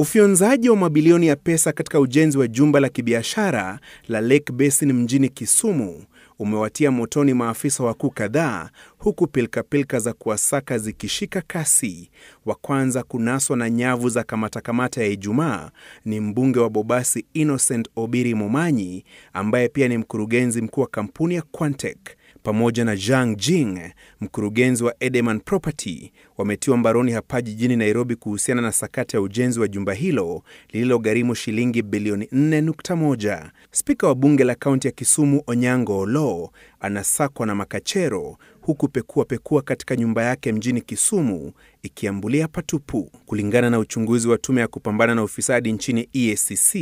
Ufyonzaji wa mabilioni ya pesa katika ujenzi wa jumba la kibiashara la Lake Basin mjini Kisumu umewatia motoni maafisa wakuu kadhaa, huku pilkapilka za kuwasaka zikishika kasi. Wa kwanza kunaswa na nyavu za kamatakamata ya Ijumaa ni mbunge wa Bobasi Innocent Obiri Momanyi, ambaye pia ni mkurugenzi mkuu wa kampuni ya Quantech pamoja na Zhang Jing, mkurugenzi wa Edeman Property, wametiwa mbaroni hapa jijini Nairobi kuhusiana na sakata ya ujenzi wa jumba hilo lililogharimu shilingi bilioni 4.1. Spika wa bunge la kaunti ya Kisumu Onyango Olo anasakwa na makachero huku pekua pekua katika nyumba yake mjini Kisumu ikiambulia patupu. Kulingana na uchunguzi wa tume ya kupambana na ufisadi nchini EACC,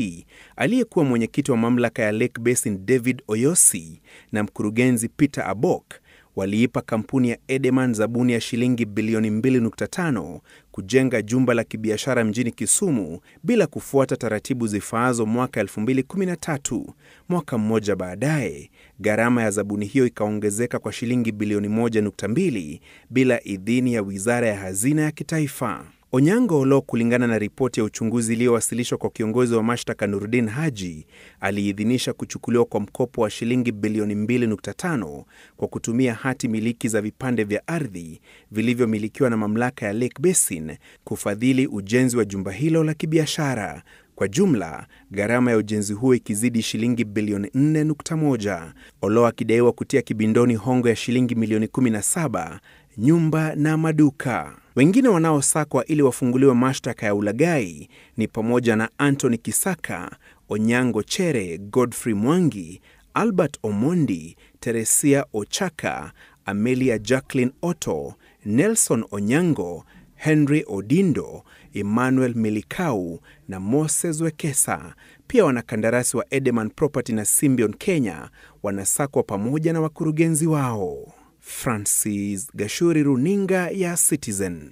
aliyekuwa mwenyekiti wa mamlaka ya Lake Basin David Oyosi na mkurugenzi Peter Abok waliipa kampuni ya Edeman zabuni ya shilingi bilioni 2.5 kujenga jumba la kibiashara mjini Kisumu bila kufuata taratibu zifaazo mwaka 2013. Mwaka mmoja baadaye, gharama ya zabuni hiyo ikaongezeka kwa shilingi bilioni 1.2 bila idhini ya Wizara ya Hazina ya Kitaifa. Onyango Olo, kulingana na ripoti ya uchunguzi iliyowasilishwa kwa kiongozi wa mashtaka Nurdin Haji, aliidhinisha kuchukuliwa kwa mkopo wa shilingi bilioni 2.5 kwa kutumia hati miliki za vipande vya ardhi vilivyomilikiwa na mamlaka ya Lake Basin kufadhili ujenzi wa jumba hilo la kibiashara. Kwa jumla, gharama ya ujenzi huo ikizidi shilingi bilioni 4.1, Oloo akidaiwa kutia kibindoni hongo ya shilingi milioni 17 nyumba na maduka. Wengine wanaosakwa ili wafunguliwe mashtaka ya ulagai ni pamoja na Anthony Kisaka, Onyango Chere, Godfrey Mwangi, Albert Omondi, Teresia Ochaka, Amelia Jacqueline Otto, Nelson Onyango Henry Odindo, Emmanuel Milikau na Moses Wekesa. Pia wanakandarasi wa Edeman Property na Symbion Kenya wanasakwa pamoja na wakurugenzi wao. Francis Gashuri, runinga ya Citizen.